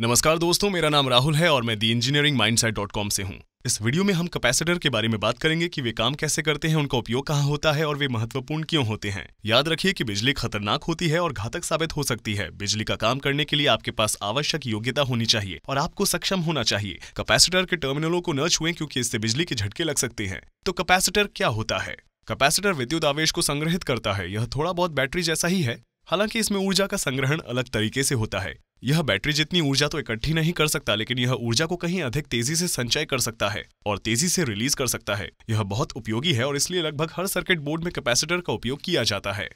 नमस्कार दोस्तों मेरा नाम राहुल है और मैं दी इंजीनियरिंग माइंडसाइट से हूँ इस वीडियो में हम कैपेसिटर के बारे में बात करेंगे कि वे काम कैसे करते हैं उनका उपयोग कहाँ होता है और वे महत्वपूर्ण क्यों होते हैं याद रखिए कि बिजली खतरनाक होती है और घातक साबित हो सकती है बिजली का काम करने के लिए आपके पास आवश्यक योग्यता होनी चाहिए और आपको सक्षम होना चाहिए कैपेसिटर के टर्मिनलों को न छुए क्यूँकी इससे बिजली के झटके लग सकते हैं तो कपैसिटर क्या होता है कपैसिटर विद्युत आवेश को संग्रहित करता है यह थोड़ा बहुत बैटरी जैसा ही है हालांकि इसमें ऊर्जा का संग्रहण अलग तरीके से होता है यह बैटरी जितनी ऊर्जा तो इकट्ठी नहीं कर सकता लेकिन यह ऊर्जा को कहीं अधिक तेजी से संचय कर सकता है और तेजी से रिलीज कर सकता है यह बहुत उपयोगी है और इसलिए लगभग हर सर्किट बोर्ड में कैपेसिटर का उपयोग किया जाता है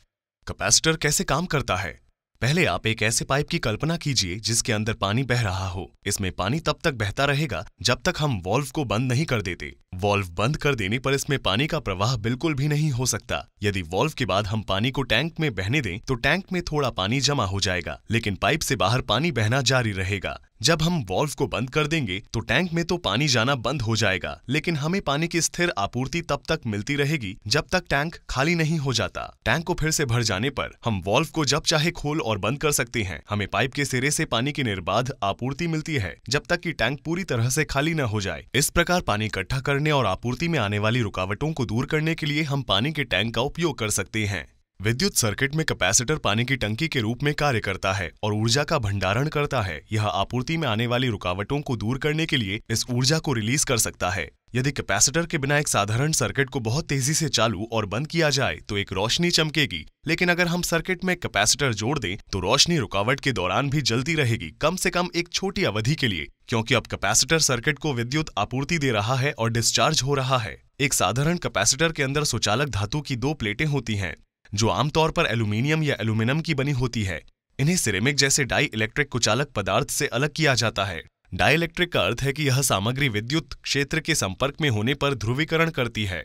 कैपेसिटर कैसे काम करता है पहले आप एक ऐसे पाइप की कल्पना कीजिए जिसके अंदर पानी बह रहा हो इसमें पानी तब तक बहता रहेगा जब तक हम वॉल्व को बंद नहीं कर देते वॉल्व बंद कर देने पर इसमें पानी का प्रवाह बिल्कुल भी नहीं हो सकता यदि वॉल्व के बाद हम पानी को टैंक में बहने दें तो टैंक में थोड़ा पानी जमा हो जाएगा लेकिन पाइप से बाहर पानी बहना जारी रहेगा जब हम वॉल्व को बंद कर देंगे तो टैंक में तो पानी जाना बंद हो जाएगा लेकिन हमें पानी की स्थिर आपूर्ति तब तक मिलती रहेगी जब तक टैंक खाली नहीं हो जाता टैंक को फिर से भर जाने पर हम वॉल्व को जब चाहे खोल और बंद कर सकते हैं हमें पाइप के सिरे से पानी की निर्बाध आपूर्ति मिलती है जब तक की टैंक पूरी तरह से खाली न हो जाए इस प्रकार पानी इकट्ठा करने और आपूर्ति में आने वाली रुकावटों को दूर करने के लिए हम पानी के टैंक का उपयोग कर सकते हैं विद्युत सर्किट में कैपेसिटर पानी की टंकी के रूप में कार्य करता है और ऊर्जा का भंडारण करता है यह आपूर्ति में आने वाली रुकावटों को दूर करने के लिए इस ऊर्जा को रिलीज कर सकता है यदि कैपेसिटर के बिना एक साधारण सर्किट को बहुत तेजी से चालू और बंद किया जाए तो एक रोशनी चमकेगी लेकिन अगर हम सर्किट में कैपेसिटर जोड़ दें तो रोशनी रुकावट के दौरान भी जलती रहेगी कम से कम एक छोटी अवधि के लिए क्योंकि अब कैपेसिटर सर्किट को विद्युत आपूर्ति दे रहा है और डिस्चार्ज हो रहा है एक साधारण कैपेसिटर के अंदर सुचालक धातु की दो प्लेटें होती हैं जो आमतौर पर एल्यूमिनियम या एल्यूमिनियम की बनी होती है इन्हें सिरेमिक जैसे डाई इलेक्ट्रिक कुचालक पदार्थ से अलग किया जाता है डाई इलेक्ट्रिक का अर्थ है कि यह सामग्री विद्युत क्षेत्र के संपर्क में होने पर ध्रुवीकरण करती है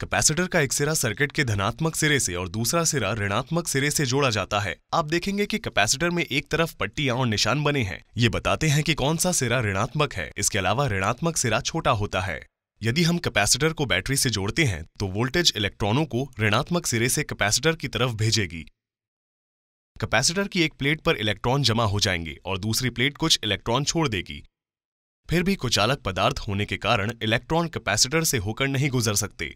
कैपेसिटर का एक सिरा सर्किट के धनात्मक सिरे से और दूसरा सिरा ऋणात्मक सिरे से जोड़ा जाता है आप देखेंगे कि कैपेसिटर में एक तरफ पट्टियां और निशान बने हैं ये बताते हैं कि कौन सा सिरा ऋणात्मक है इसके अलावा ऋणात्मक सिरा छोटा होता है यदि हम कैपेसिटर को बैटरी से जोड़ते हैं तो वोल्टेज इलेक्ट्रॉनों को ऋणात्मक सिरे से कैपेसिटर की तरफ भेजेगी कैपेसिटर की एक प्लेट पर इलेक्ट्रॉन जमा हो जाएंगे और दूसरी प्लेट कुछ इलेक्ट्रॉन छोड़ देगी फिर भी कुचालक पदार्थ होने के कारण इलेक्ट्रॉन कैपेसिटर से होकर नहीं गुजर सकते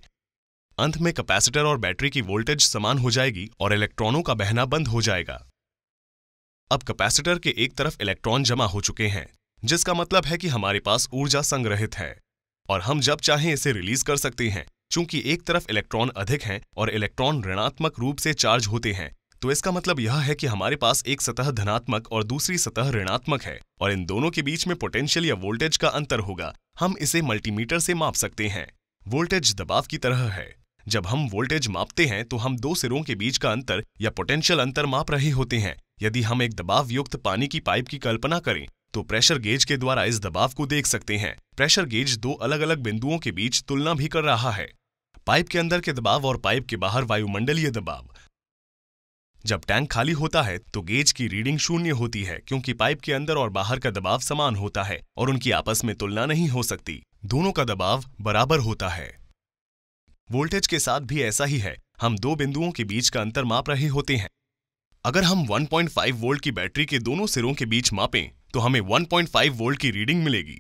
अंत में कैपेसिटर और बैटरी की वोल्टेज समान हो जाएगी और इलेक्ट्रॉनों का बहना बंद हो जाएगा अब कैपेसिटर के एक तरफ इलेक्ट्रॉन जमा हो चुके हैं जिसका मतलब है कि हमारे पास ऊर्जा संग्रहित है और हम जब चाहें इसे रिलीज कर सकते हैं चूंकि एक तरफ इलेक्ट्रॉन अधिक हैं और इलेक्ट्रॉन ऋणात्मक रूप से चार्ज होते हैं तो इसका मतलब यह है कि हमारे पास एक सतह धनात्मक और दूसरी सतह ऋणात्मक है और इन दोनों के बीच में पोटेंशियल या वोल्टेज का अंतर होगा हम इसे मल्टीमीटर से माप सकते हैं वोल्टेज दबाव की तरह है जब हम वोल्टेज मापते हैं तो हम दो सिरों के बीच का अंतर या पोटेंशियल अंतर माप रहे होते हैं यदि हम एक दबाव युक्त पानी की पाइप की कल्पना करें तो प्रेशर गेज के द्वारा इस दबाव को देख सकते हैं प्रेशर गेज दो अलग अलग बिंदुओं के बीच तुलना भी कर रहा है पाइप के अंदर के दबाव और पाइप के बाहर वायुमंडलीय दबाव जब टैंक खाली होता है तो गेज की रीडिंग शून्य होती है क्योंकि पाइप के अंदर और बाहर का दबाव समान होता है और उनकी आपस में तुलना नहीं हो सकती दोनों का दबाव बराबर होता है वोल्टेज के साथ भी ऐसा ही है हम दो बिंदुओं के बीच का अंतर माप रहे होते हैं अगर हम 1.5 वोल्ट की बैटरी के दोनों सिरों के बीच मापें तो हमें 1.5 वोल्ट की रीडिंग मिलेगी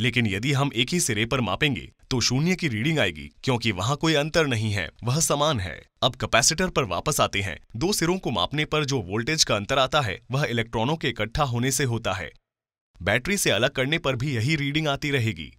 लेकिन यदि हम एक ही सिरे पर मापेंगे तो शून्य की रीडिंग आएगी क्योंकि वहां कोई अंतर नहीं है वह समान है अब कैपेसिटर पर वापस आते हैं दो सिरों को मापने पर जो वोल्टेज का अंतर आता है वह इलेक्ट्रॉनों के इकट्ठा होने से होता है बैटरी से अलग करने पर भी यही रीडिंग आती रहेगी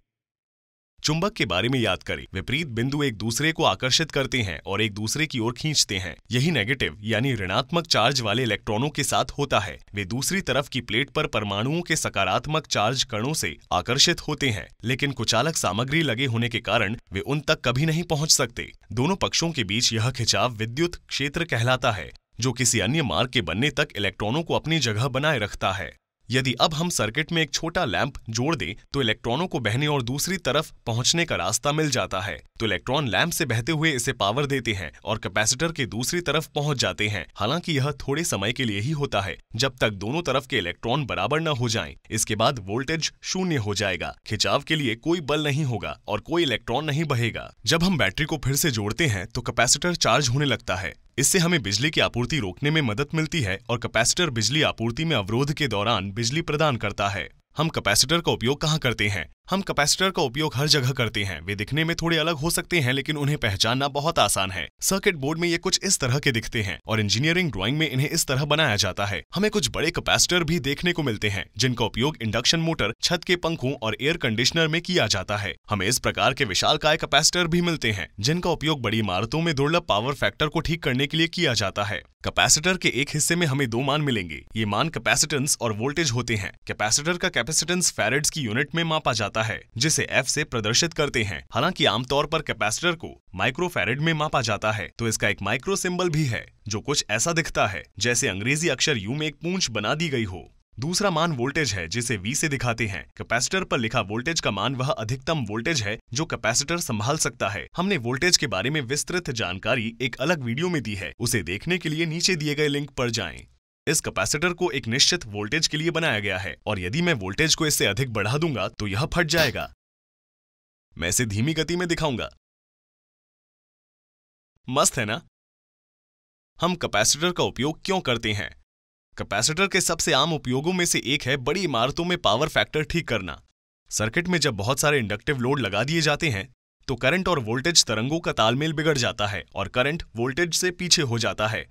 चुंबक के बारे में याद करें विपरीत बिंदु एक दूसरे को आकर्षित करते हैं और एक दूसरे की ओर खींचते हैं यही नेगेटिव यानी ऋणात्मक चार्ज वाले इलेक्ट्रॉनों के साथ होता है वे दूसरी तरफ की प्लेट पर परमाणुओं के सकारात्मक चार्ज कणों से आकर्षित होते हैं लेकिन कुचालक सामग्री लगे होने के कारण वे उन तक कभी नहीं पहुँच सकते दोनों पक्षों के बीच यह खिंचाव विद्युत क्षेत्र कहलाता है जो किसी अन्य मार्ग के बनने तक इलेक्ट्रॉनों को अपनी जगह बनाए रखता है यदि अब हम सर्किट में एक छोटा लैंप जोड़ दें तो इलेक्ट्रॉनों को बहने और दूसरी तरफ पहुंचने का रास्ता मिल जाता है तो इलेक्ट्रॉन लैंप से बहते हुए इसे पावर देते हैं और कैपेसिटर के दूसरी तरफ पहुंच जाते हैं हालांकि यह थोड़े समय के लिए ही होता है जब तक दोनों तरफ के इलेक्ट्रॉन बराबर न हो जाए इसके बाद वोल्टेज शून्य हो जाएगा खिंचाव के लिए कोई बल नहीं होगा और कोई इलेक्ट्रॉन नहीं बहेगा जब हम बैटरी को फिर से जोड़ते हैं तो कैपेसिटर चार्ज होने लगता है इससे हमें बिजली की आपूर्ति रोकने में मदद मिलती है और कैपेसिटर बिजली आपूर्ति में अवरोध के दौरान बिजली प्रदान करता है हम कैपेसिटर का उपयोग कहाँ करते हैं हम कैपेसिटर का उपयोग हर जगह करते हैं वे दिखने में थोड़े अलग हो सकते हैं लेकिन उन्हें पहचानना बहुत आसान है सर्किट बोर्ड में ये कुछ इस तरह के दिखते हैं और इंजीनियरिंग ड्राइंग में इन्हें इस तरह बनाया जाता है हमें कुछ बड़े कैपेसिटर भी देखने को मिलते हैं जिनका उपयोग इंडक्शन मोटर छत के पंखों और एयर कंडीशनर में किया जाता है हमें इस प्रकार के विशाल काय कैपेसिटर भी मिलते हैं जिनका उपयोग बड़ी इमारतों में दुर्लभ पावर फैक्टर को ठीक करने के लिए किया जाता है कैपेसिटर के एक हिस्से में हमें दो मान मिलेंगे ये मान कैपेसिटेंस और वोल्टेज होते हैं कैपेसिटर का कैपेसिटेंस फेरेड्स की यूनिट में मापा जाता है जिसे एफ से प्रदर्शित करते हैं हालांकि आमतौर पर कैपेसिटर को माइक्रो फेरेड में मापा जाता है तो इसका एक माइक्रो सिंबल भी है जो कुछ ऐसा दिखता है जैसे अंग्रेजी अक्षर यू में एक पूंछ बना दी गई हो दूसरा मान वोल्टेज है जिसे वी से दिखाते हैं कैपेसिटर पर लिखा वोल्टेज का मान वह अधिकतम वोल्टेज है जो कैपेसिटर संभाल सकता है हमने वोल्टेज के बारे में विस्तृत जानकारी एक अलग वीडियो में दी है उसे देखने के लिए नीचे दिए गए लिंक पर जाएं। इस कैपेसिटर को एक निश्चित वोल्टेज के लिए बनाया गया है और यदि मैं वोल्टेज को इससे अधिक बढ़ा दूंगा तो यह फट जाएगा मैं इसे धीमी गति में दिखाऊंगा मस्त है ना हम कैपेसिटर का उपयोग क्यों करते हैं कैपेसिटर के सबसे आम उपयोगों में से एक है बड़ी इमारतों में पावर फैक्टर ठीक करना सर्किट में जब बहुत सारे इंडक्टिव लोड लगा दिए जाते हैं तो करंट और वोल्टेज तरंगों का तालमेल बिगड़ जाता है और करंट वोल्टेज से पीछे हो जाता है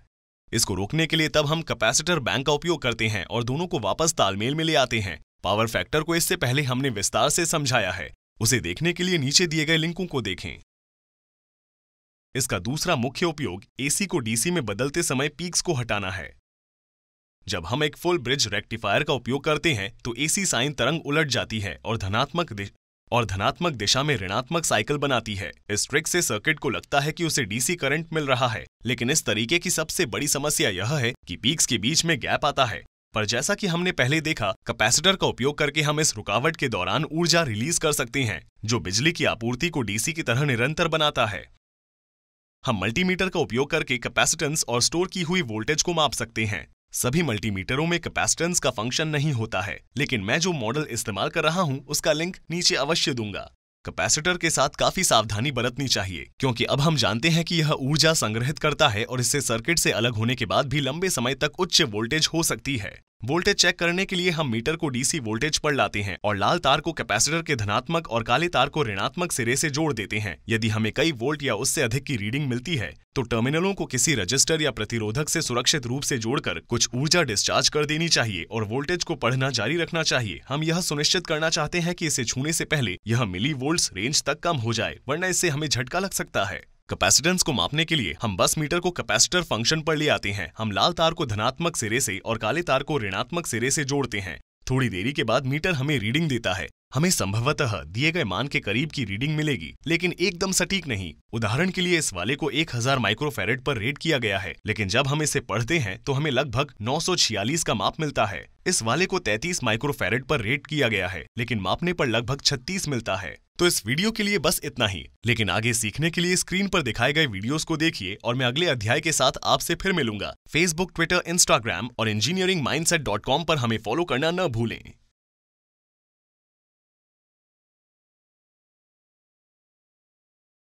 इसको रोकने के लिए तब हम कैपेसिटर बैंक का उपयोग करते हैं और दोनों को वापस तालमेल में ले आते हैं पावर फैक्टर को इससे पहले हमने विस्तार से समझाया है उसे देखने के लिए नीचे दिए गए लिंकों को देखें इसका दूसरा मुख्य उपयोग एसी को डीसी में बदलते समय पीक्स को हटाना है जब हम एक फुल ब्रिज रेक्टिफायर का उपयोग करते हैं तो एसी साइन तरंग उलट जाती है और धनात्मक और धनात्मक दिशा में ऋणात्मक साइकिल बनाती है इस ट्रिक से सर्किट को लगता है कि उसे डीसी करंट मिल रहा है लेकिन इस तरीके की सबसे बड़ी समस्या यह है कि पीक्स के बीच में गैप आता है पर जैसा कि हमने पहले देखा कैपेसिटर का उपयोग करके हम इस रुकावट के दौरान ऊर्जा रिलीज कर सकते हैं जो बिजली की आपूर्ति को डीसी की तरह निरंतर बनाता है हम मल्टीमीटर का उपयोग करके कैपेसिटेंस और स्टोर की हुई वोल्टेज को माप सकते हैं सभी मल्टीमीटरों में कैपेसिटेंस का फंक्शन नहीं होता है लेकिन मैं जो मॉडल इस्तेमाल कर रहा हूं उसका लिंक नीचे अवश्य दूंगा कैपेसिटर के साथ काफी सावधानी बरतनी चाहिए क्योंकि अब हम जानते हैं कि यह ऊर्जा संग्रहित करता है और इससे सर्किट से अलग होने के बाद भी लंबे समय तक उच्च वोल्टेज हो सकती है वोल्टेज चेक करने के लिए हम मीटर को डीसी वोल्टेज पर लाते हैं और लाल तार को कैपेसिटर के धनात्मक और काले तार को ऋणात्मक सिरे से जोड़ देते हैं यदि हमें कई वोल्ट या उससे अधिक की रीडिंग मिलती है तो टर्मिनलों को किसी रजिस्टर या प्रतिरोधक से सुरक्षित रूप से जोड़कर कुछ ऊर्जा डिस्चार्ज कर देनी चाहिए और वोल्टेज को पढ़ना जारी रखना चाहिए हम यह सुनिश्चित करना चाहते हैं कि इसे छूने से पहले यह मिली वोल्ट रेंज तक कम हो जाए वरना इससे हमें झटका लग सकता है कैपेसिटेंस को मापने के लिए हम बस मीटर को कैपेसिटर फंक्शन पर ले आते हैं हम लाल तार को धनात्मक सिरे से और काले तार को ऋणात्मक सिरे से जोड़ते हैं थोड़ी देरी के बाद मीटर हमें रीडिंग देता है हमें संभवतः दिए गए मान के करीब की रीडिंग मिलेगी लेकिन एकदम सटीक नहीं उदाहरण के लिए इस वाले को 1000 माइक्रोफेरेट पर रेट किया गया है लेकिन जब हम इसे पढ़ते हैं तो हमें लगभग 946 का माप मिलता है इस वाले को 33 माइक्रोफेरेट पर रेट किया गया है लेकिन मापने पर लगभग 36 मिलता है तो इस वीडियो के लिए बस इतना ही लेकिन आगे सीखने के लिए स्क्रीन पर दिखाए गए वीडियोस को देखिए और मैं अगले अध्याय के साथ आपसे फिर मिलूंगा फेसबुक ट्विटर इंस्टाग्राम और इंजीनियरिंग माइंडसेट पर हमें फॉलो करना न भूलें